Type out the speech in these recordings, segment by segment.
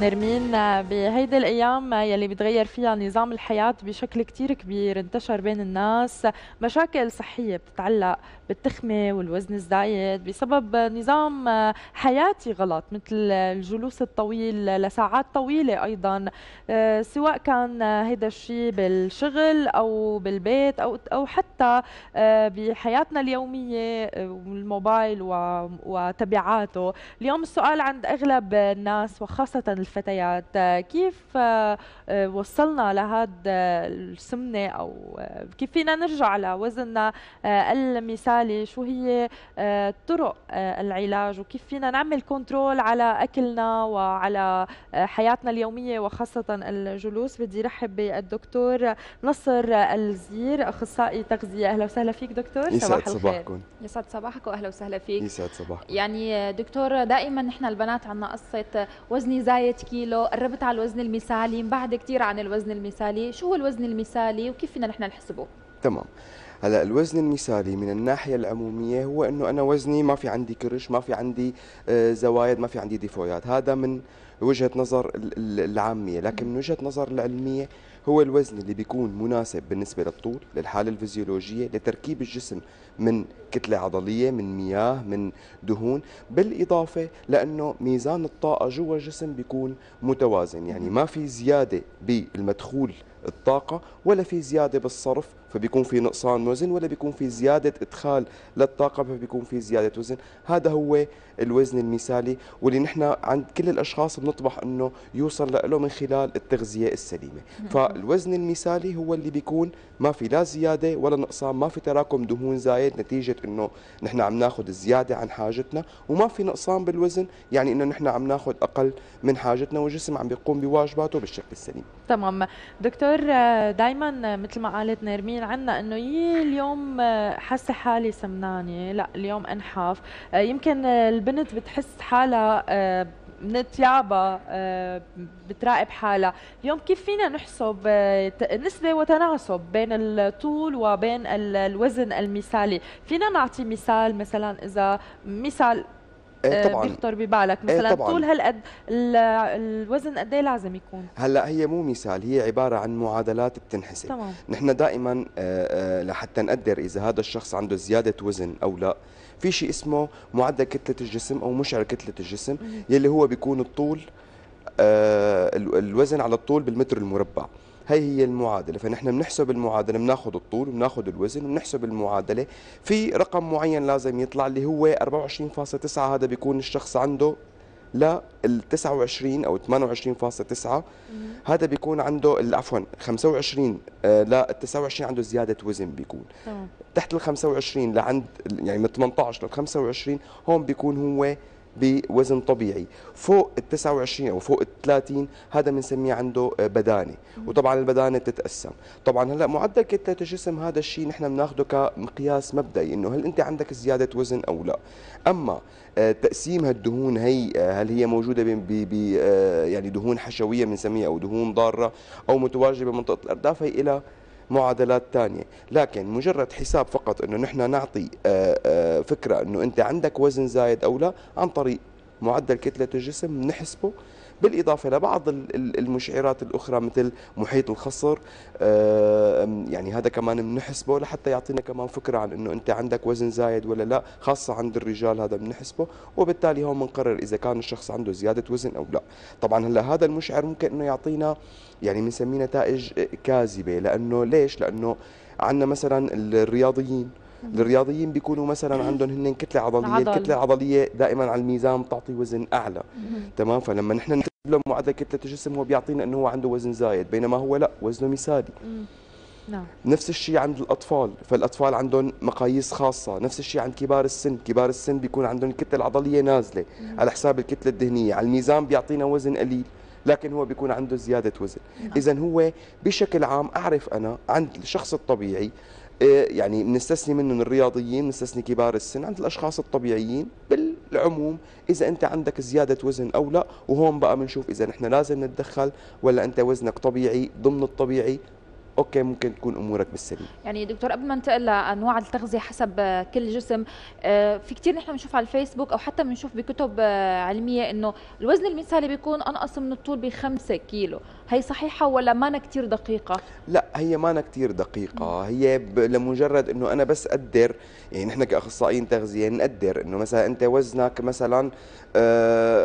نرمين بهيدي الايام يلي بتغير فيها نظام الحياه بشكل كتير كبير انتشر بين الناس مشاكل صحيه بتتعلق بالتخمه والوزن الزايد بسبب نظام حياتي غلط مثل الجلوس الطويل لساعات طويله ايضا آه، سواء كان هيدا الشيء بالشغل او بالبيت او او حتى آه، بحياتنا اليوميه آه، والموبايل وتبعاته اليوم السؤال عند اغلب الناس وخاصه الفتيات كيف آه، وصلنا لهذا آه، السمنة أو آه، كيف فينا نرجع لوزننا المثالي شو هي طرق العلاج وكيف فينا نعمل كنترول على أكلنا وعلى حياتنا اليومية وخاصة الجلوس بدي رحب بالدكتور نصر الزير أخصائي تغذية أهلا وسهلا فيك دكتور يسعد صباحكم يسعد صباحك وأهلا وسهلا فيك يسعد صباحكم يعني دكتور دائما نحن البنات عنا قصة وزني زايد 3 كيلو قربت على الوزن المثالي بعد كثير عن الوزن المثالي شو هو الوزن المثالي وكيف فينا نحن نحسبه تمام هلا الوزن المثالي من الناحيه العموميه هو انه انا وزني ما في عندي كرش ما في عندي آه، زوايد ما في عندي ديفويات هذا من وجهه نظر العاميه لكن من وجهه نظر العلميه هو الوزن اللي بيكون مناسب بالنسبة للطول للحالة الفيزيولوجية لتركيب الجسم من كتلة عضلية من مياه من دهون بالإضافة لأنه ميزان الطاقة جوا الجسم بيكون متوازن يعني ما في زيادة بالمدخول الطاقة ولا في زيادة بالصرف فبيكون في نقصان وزن ولا بيكون في زياده ادخال للطاقه فبيكون في زياده وزن هذا هو الوزن المثالي واللي نحن عند كل الاشخاص بنطمح انه يوصل له من خلال التغذيه السليمه فالوزن المثالي هو اللي بيكون ما في لا زياده ولا نقصان ما في تراكم دهون زايد نتيجه انه نحن عم ناخذ زياده عن حاجتنا وما في نقصان بالوزن يعني انه نحن عم ناخذ اقل من حاجتنا والجسم عم بيقوم بواجباته بالشكل السليم تمام دكتور آه، دائما آه، مثل ما قالت نرمين بتصير عنا انه يي اليوم آه، حاسه حالي سمنانه لا اليوم انحف آه، يمكن آه، البنت بتحس حالها من منتيابة بتراقب حالها اليوم كيف فينا نحسب نسبة وتناسب بين الطول وبين الوزن المثالي فينا نعطي مثال مثلا إذا مثال آه، آه، طبعا بيختار ببالك آه، مثلا طبعاً. طول هالقد الوزن قد ايه لازم يكون هلا هي مو مثال هي عباره عن معادلات بتنحسب تمام. نحن دائما لحتى نقدر اذا هذا الشخص عنده زياده وزن او لا في شيء اسمه معدل كتله الجسم او مشعر كتله الجسم يلي هو بيكون الطول الوزن على الطول بالمتر المربع هي هي المعادله فنحن بنحسب المعادله بناخذ الطول بناخذ الوزن بنحسب المعادله في رقم معين لازم يطلع اللي هو 24.9 هذا بيكون الشخص عنده لل 29 او 28.9 هذا بيكون عنده عفوا 25 ال 29 عنده زياده وزن بيكون تحت ال 25 لعند يعني من 18 لل 25 هون بيكون هو بوزن طبيعي فوق ال 29 او فوق ال 30 هذا بنسميه عنده بدانه وطبعا البدانه بتتقسم طبعا هلا معدل كتله الجسم هذا الشيء نحن بناخده كمقياس مبدئي انه هل انت عندك زياده وزن او لا اما آه، تقسيم هالدهون هي آه، هل هي موجوده ب آه، يعني دهون حشويه بنسميها او دهون ضاره او متواجده بمنطقه الارداف هي إلى معادلات تانية لكن مجرد حساب فقط انه نحن نعطي آه، آه، فكره انه انت عندك وزن زايد او لا عن طريق معدل كتله الجسم نحسبه بالإضافة لبعض المشعرات الأخرى مثل محيط الخصر يعني هذا كمان بنحسبه لحتى يعطينا كمان فكرة عن أنه أنت عندك وزن زايد ولا لا خاصة عند الرجال هذا بنحسبه وبالتالي هون بنقرر إذا كان الشخص عنده زيادة وزن أو لا طبعا هلا هذا المشعر ممكن أنه يعطينا يعني بنسميه نتائج كاذبة لأنه ليش؟ لأنه عندنا مثلا الرياضيين الرياضيين بيكونوا مثلا عندهم هن كتله عضليه العضل. الكتله العضليه دائما على الميزان بتعطي وزن اعلى تمام فلما نحن له معدل كتله الجسم هو بيعطينا انه هو عنده وزن زايد بينما هو لا وزنه مثالي نعم نفس الشيء عند الاطفال فالاطفال عندهم مقاييس خاصه نفس الشيء عند كبار السن كبار السن بيكون عندهم الكتله العضليه نازله مم. على حساب الكتله الدهنيه على الميزان بيعطينا وزن قليل لكن هو بيكون عنده زياده وزن نعم. اذا هو بشكل عام اعرف انا عند الشخص الطبيعي إيه، يعني بنستثني منهم الرياضيين بنستثني كبار السن عند الاشخاص الطبيعيين بالعموم اذا انت عندك زياده وزن او لا وهون بقى بنشوف اذا نحن لازم نتدخل ولا انت وزنك طبيعي ضمن الطبيعي اوكي ممكن تكون امورك بالسليم يعني دكتور قبل ما ننتقل لانواع التغذيه حسب آه، كل جسم آه، في كثير نحن بنشوف على الفيسبوك او حتى بنشوف بكتب آه، علميه انه الوزن المثالي بيكون انقص من الطول بخمسة كيلو هي صحيحه ولا مانا كثير دقيقه لا هي مانا كثير دقيقه هي لمجرد انه انا بس اقدر يعني نحن كاخصائيين تغذيه نقدر انه مثلا انت وزنك مثلا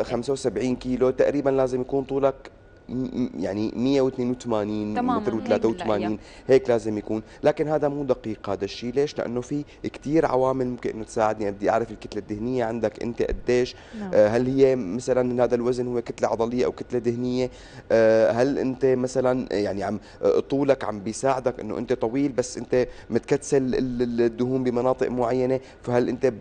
75 كيلو تقريبا لازم يكون طولك يعني 182 متر و83 هيك, هيك لازم يكون لكن هذا مو دقيق هذا الشيء ليش لانه في كثير عوامل ممكن انه تساعدني بدي اعرف الكتله الدهنيه عندك انت قديش نعم. آه هل هي مثلا هذا الوزن هو كتله عضليه او كتله دهنيه آه هل انت مثلا آه، يعني عم آه، طولك عم بيساعدك انه انت طويل بس انت متكتسل الدهون بمناطق معينه فهل انت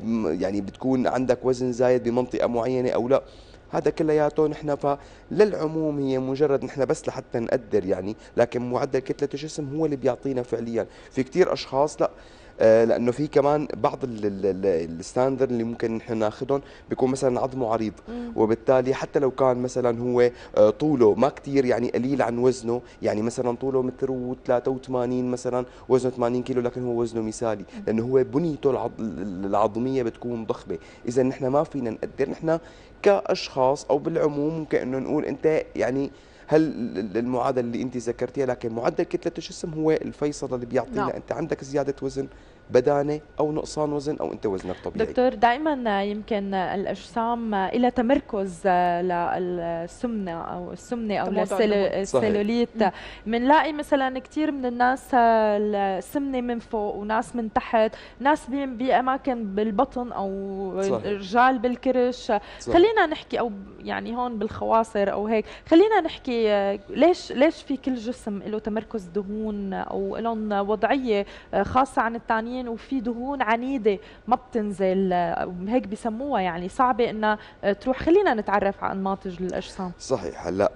يعني بتكون عندك وزن زايد بمنطقه معينه او لا هذا كلياته نحن فللعموم هي مجرد نحن بس لحتى نقدر يعني لكن معدل كتله الجسم هو اللي بيعطينا فعليا في كثير اشخاص لا آه، لانه في كمان بعض الستاندر اللي ممكن نحن ناخذهم بيكون مثلا عظمه عريض وبالتالي حتى لو كان مثلا هو آه، طوله ما كثير يعني قليل عن وزنه يعني مثلا طوله متر و83 مثلا وزنه 80 كيلو لكن هو وزنه مثالي لانه هو بنيته العظميه بتكون ضخمه اذا نحن ما فينا نقدر نحن كاشخاص او بالعموم ممكن انه نقول انت يعني هل المعادله اللي انت ذكرتيها لكن معدل كتله الجسم هو الفيصل اللي بيعطينا نعم. انت عندك زياده وزن بدانه او نقصان وزن او انت وزنك طبيعي دكتور دائما يمكن الاجسام الى تمركز للسمنه او السمنه او للسيلوليت بنلاقي مثلا كثير من الناس السمنه من فوق وناس من تحت ناس باماكن بالبطن او رجال بالكرش صحيح. خلينا نحكي او يعني هون بالخواصر او هيك خلينا نحكي ليش ليش في كل جسم له تمركز دهون او لهم وضعيه خاصه عن الثانيين معين وفي دهون عنيده ما بتنزل آه، هيك بسموها يعني صعبه انها آه، تروح خلينا نتعرف على انماط الاجسام صحيح هلا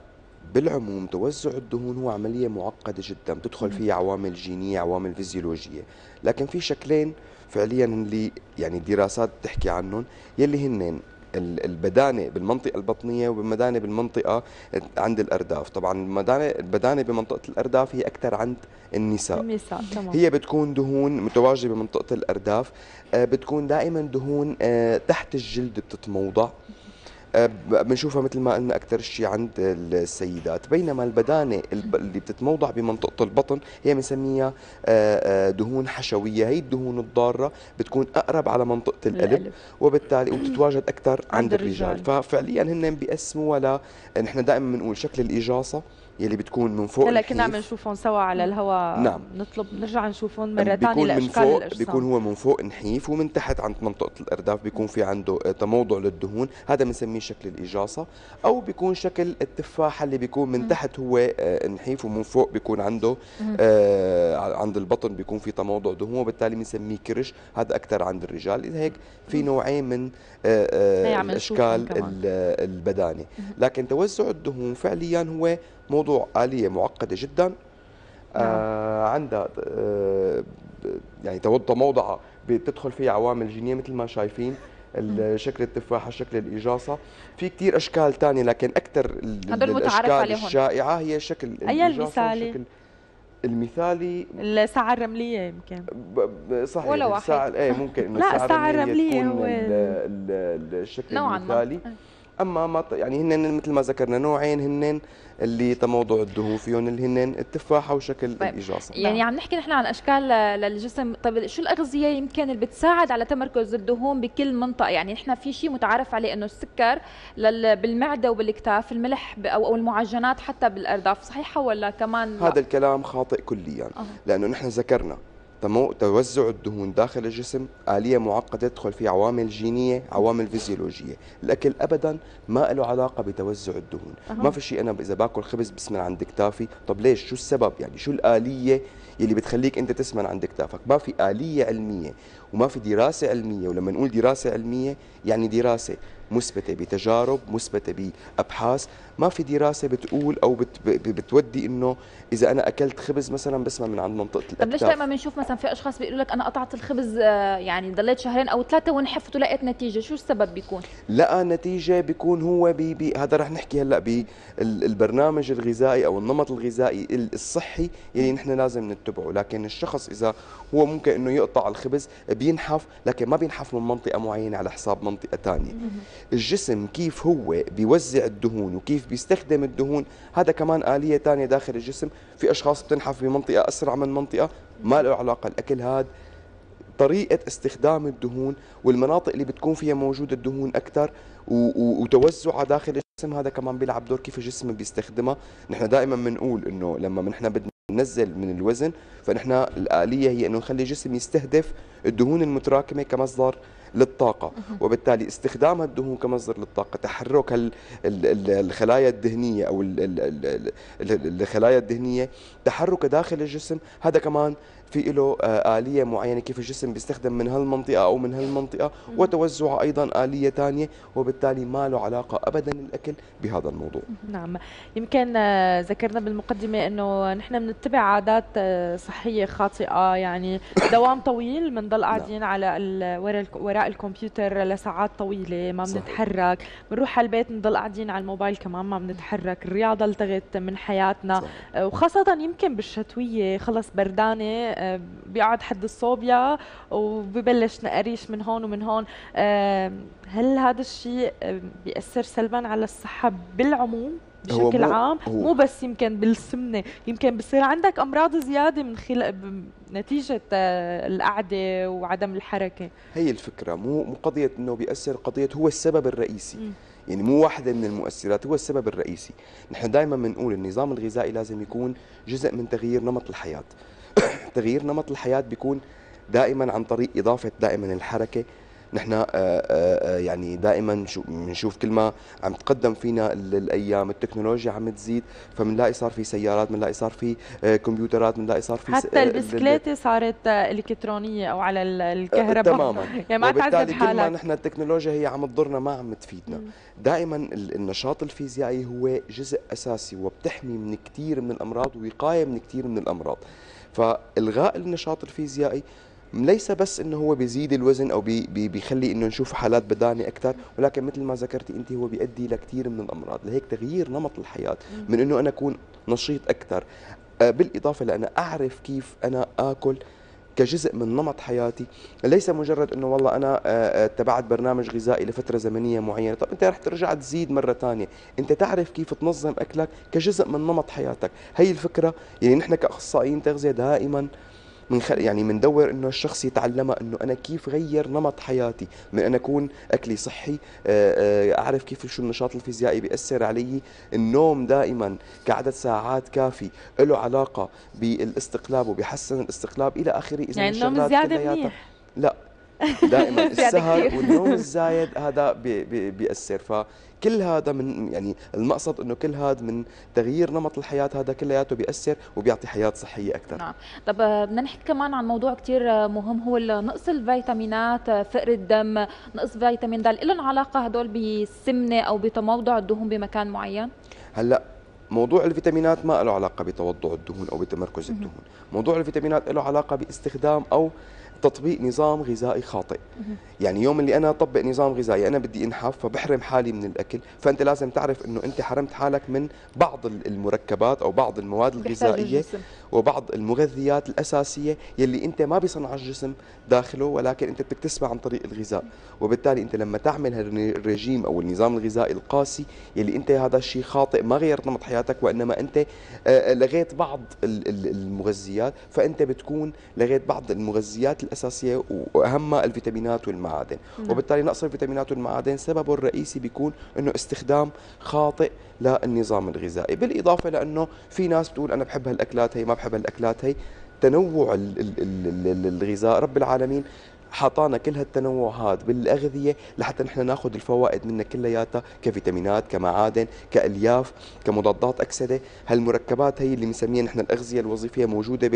بالعموم توزع الدهون هو عملية معقدة جدا بتدخل فيها عوامل جينية عوامل فيزيولوجية لكن في شكلين فعليا اللي يعني الدراسات بتحكي عنهم يلي هن البدانه بالمنطقه البطنيه وبمدانه بالمنطقه عند الارداف طبعا المدانه البدانه بمنطقه الارداف هي اكثر عند النساء النساء تمام هي بتكون دهون متواجده بمنطقه الارداف آه، بتكون دائما دهون آه، تحت الجلد بتتموضع أه، بنشوفها مثل ما قلنا اكثر شيء عند السيدات بينما البدانه اللي بتتموضع بمنطقه البطن هي بنسميها أه، أه، دهون حشويه هي الدهون الضاره بتكون اقرب على منطقه القلب, القلب. وبالتالي وبتتواجد اكثر عند الرجال ففعليا هن بيقسموها ل نحن دائما بنقول شكل الاجاصه يلي بتكون من فوق هلا كنا عم نشوفهم سوا على الهواء نعم نطلب نرجع نشوفهم يعني مره ثانيه لاشكال من فوق الأجسام. بيكون هو من فوق نحيف ومن تحت عند منطقه الارداف بيكون في عنده آه، تموضع للدهون هذا بنسميه شكل الاجاصه او بيكون شكل التفاحه اللي بيكون من م. تحت هو نحيف آه، ومن فوق بيكون عنده آه عند البطن بيكون في تموضع دهون وبالتالي بنسميه كرش هذا اكثر عند الرجال اذا هيك في نوعين من آه آه نعم، اشكال آه، البدانه لكن توزع الدهون فعليا هو موضوع آلية معقدة جدا آه نعم. عندها آه يعني توضى موضع بتدخل فيها عوامل جينيه مثل ما شايفين شكل التفاحة شكل الإجاصة في كثير أشكال تانية لكن أكثر الأشكال الشائعة هي شكل أي المثالي شكل المثالي الساعة الرملية يمكن صحيح ولا واحد الساعة ايه ممكن انه الساعة الرملية هو الشكل المثالي ما. اما ما يعني هن مثل ما ذكرنا نوعين هن اللي تموضع الدهون فيهم اللي هن التفاحه وشكل طيب. الاجاصه يعني نعم. عم نحكي نحن عن اشكال للجسم طيب شو الاغذيه يمكن اللي بتساعد على تمركز الدهون بكل منطقه يعني نحن في شيء متعارف عليه انه السكر بالمعده وبالاكتاف الملح او المعجنات حتى بالارداف صحيحه ولا كمان هذا الكلام خاطئ كليا أه. لانه نحن ذكرنا توزع الدهون داخل الجسم آلية معقدة تدخل في عوامل جينية عوامل فيزيولوجية الأكل أبدا ما له علاقة بتوزع الدهون أه. ما في شيء أنا إذا باكل خبز بسمن عند كتافي طب ليش شو السبب يعني شو الآلية يلي بتخليك أنت تسمن عند كتافك ما في آلية علمية وما في دراسة علمية ولما نقول دراسة علمية يعني دراسة مثبتة بتجارب مثبتة بأبحاث ما في دراسه بتقول او بت بتودي انه اذا انا اكلت خبز مثلا بسمع من عند منطقه الاكتاف طب ليش دائما بنشوف مثلا في اشخاص بيقولوا لك انا قطعت الخبز آه، يعني ضليت شهرين او ثلاثه ونحفت ولقيت نتيجه شو السبب بيكون لقى نتيجه بيكون هو بي بي هذا رح نحكي هلا بالبرنامج الغذائي او النمط الغذائي الصحي اللي نحن لازم نتبعه لكن الشخص اذا هو ممكن انه يقطع الخبز بينحف لكن ما بينحف من منطقه معينه على حساب منطقه ثانيه الجسم كيف هو بيوزع الدهون وكيف بيستخدم الدهون هذا كمان آلية ثانية داخل الجسم في أشخاص بتنحف بمنطقة أسرع من منطقة ما له علاقة الأكل هذا طريقة استخدام الدهون والمناطق اللي بتكون فيها موجودة الدهون أكثر وتوزعها داخل الجسم هذا كمان بيلعب دور كيف الجسم بيستخدمها نحن دائما بنقول انه لما نحن بدنا ننزل من الوزن فنحن الآلية هي أنه نخلي الجسم يستهدف الدهون المتراكمة كمصدر للطاقة وبالتالي استخدام الدهون كمصدر للطاقة تحرك الخلايا الدهنية أو الخلايا الدهنية تحرك داخل الجسم هذا كمان في له آه, آلية معينة كيف الجسم بيستخدم من هالمنطقة أو من هالمنطقة وتوزع أيضا آلية ثانية وبالتالي ما له علاقة أبدا الأكل بهذا الموضوع نعم يمكن آه, ذكرنا بالمقدمة أنه نحن بنتبع عادات آه, صحية خاطئة يعني دوام طويل بنضل نعم. قاعدين على وراء الكمبيوتر لساعات طويلة ما بنتحرك بنروح على البيت بنضل قاعدين على الموبايل كمان ما بنتحرك الرياضة التغت من حياتنا صح. وخاصة يمكن بالشتوية خلص بردانة آه، بيقعد حد الصوبيا وببلش نقريش من هون ومن هون آه، هل هذا الشيء آه، بيأثر سلبا على الصحة بالعموم بشكل هو عام هو مو بس يمكن بالسمنه يمكن بصير عندك امراض زياده من خلال نتيجه القعده وعدم الحركه هي الفكره مو مو قضيه انه بياثر قضيه هو السبب الرئيسي م. يعني مو واحدة من المؤثرات هو السبب الرئيسي نحن دائما بنقول النظام الغذائي لازم يكون جزء من تغيير نمط الحياة تغيير نمط الحياه بيكون دائما عن طريق اضافه دائما الحركه نحن آه، آه، آه، يعني دائما بنشوف كل ما عم تقدم فينا الايام التكنولوجيا عم تزيد فبنلاقي صار في سيارات بنلاقي صار في كمبيوترات بنلاقي صار في حتى البسكليته صارت الكترونيه او على الكهرباء تماما يعني ما تعزز حالك كل ما نحن التكنولوجيا هي عم تضرنا ما عم تفيدنا دائما النشاط الفيزيائي هو جزء اساسي وبتحمي من كثير من الامراض ووقايه من كثير من الامراض فالغاء النشاط الفيزيائي ليس بس انه هو بيزيد الوزن او بي بي بيخلي انه نشوف حالات بدانه اكثر ولكن مثل ما ذكرتي انت هو بيؤدي لكثير من الامراض لهيك تغيير نمط الحياه من انه انا اكون نشيط اكثر آه، بالاضافه لان اعرف كيف انا اكل كجزء من نمط حياتي ليس مجرد انه والله انا آه، آه، تبعت برنامج غذائي لفتره زمنيه معينه طب انت رح ترجع تزيد مره تانية انت تعرف كيف تنظم اكلك كجزء من نمط حياتك هي الفكره يعني نحن كاخصائيين تغذيه دائما من خل... يعني بندور انه الشخص يتعلمها انه انا كيف غير نمط حياتي من انا اكون اكلي صحي آه، آه، اعرف كيف شو النشاط الفيزيائي بياثر علي النوم دائما كعدد ساعات كافي له علاقه بالاستقلاب وبيحسن الاستقلاب الى اخره اذا يعني النوم زياده منيح لا دائما السهر والنوم الزايد هذا بيأثر فكل هذا من يعني المقصد انه كل هذا من تغيير نمط الحياه هذا كلياته بيأثر وبيعطي حياه صحيه اكثر نعم طب آه، بدنا نحكي كمان عن موضوع كثير آه، مهم هو نقص الفيتامينات آه، فقر الدم نقص فيتامين د لهم علاقه هدول بالسمنه او بتموضع الدهون بمكان معين هلا موضوع الفيتامينات ما له علاقه بتوضع الدهون او بتمركز الدهون موضوع الفيتامينات له علاقه باستخدام او تطبيق نظام غذائي خاطئ يعني يوم اللي انا اطبق نظام غذائي انا بدي انحف فبحرم حالي من الاكل فانت لازم تعرف انه انت حرمت حالك من بعض المركبات او بعض المواد الغذائيه وبعض المغذيات الاساسيه يلي انت ما بيصنع الجسم داخله ولكن انت بتكتسبها عن طريق الغذاء وبالتالي انت لما تعمل هالرجيم او النظام الغذائي القاسي يلي انت هذا الشيء خاطئ ما غيرت نمط حياتك وانما انت آه، لغيت بعض المغذيات فانت بتكون لغيت بعض المغذيات الاساسيه واهمها الفيتامينات والمعادن نعم. وبالتالي نقص الفيتامينات والمعادن سببه الرئيسي بيكون انه استخدام خاطئ للنظام الغذائي بالاضافه لانه في ناس بتقول انا بحب هالاكلات هي ما بحب هالاكلات هي تنوع الغذاء رب العالمين حطانا كل هالتنوعات بالاغذيه لحتى نحن ناخذ الفوائد منها كلياتها كفيتامينات كمعادن كالياف كمضادات اكسده هالمركبات هي اللي بنسميها نحن الاغذيه الوظيفيه موجوده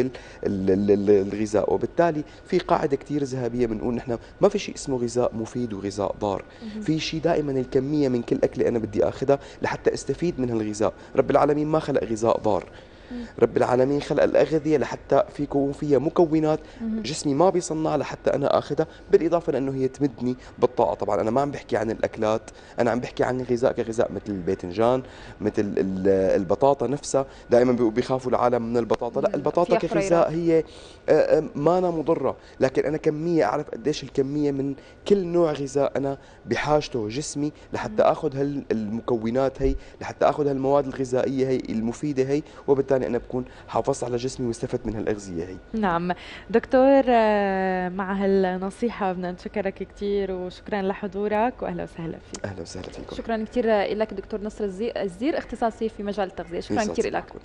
بالغذاء وبالتالي في قاعده كثير ذهبيه بنقول نحن ما في شيء اسمه غذاء مفيد وغذاء ضار في شيء دائما الكميه من كل اكله انا بدي اخذها لحتى استفيد من هالغذاء رب العالمين ما خلق غذاء ضار رب العالمين خلق الأغذية لحتى في يكون فيها مكونات جسمي ما بيصنعها لحتى أنا آخذها بالإضافة لأنه هي تمدني بالطاقة طبعا أنا ما عم بحكي عن الأكلات أنا عم بحكي عن الغذاء كغذاء مثل الباذنجان مثل البطاطا نفسها دائما بيخافوا العالم من البطاطا لا البطاطا كغذاء هي ما أنا مضرة لكن أنا كمية أعرف قديش الكمية من كل نوع غذاء أنا بحاجته جسمي لحتى أخذ هالمكونات هي لحتى أخذ هالمواد الغذائية هي المفيدة هي وبالتالي الثاني انا بكون حافظت على جسمي واستفدت من هالاغذيه هي نعم دكتور آه، مع هالنصيحه بدنا نشكرك كثير وشكرا لحضورك واهلا وسهلا فيك اهلا وسهلا فيكم شكرا كثير لك دكتور نصر الزير اختصاصي في مجال التغذيه شكرا كثير لك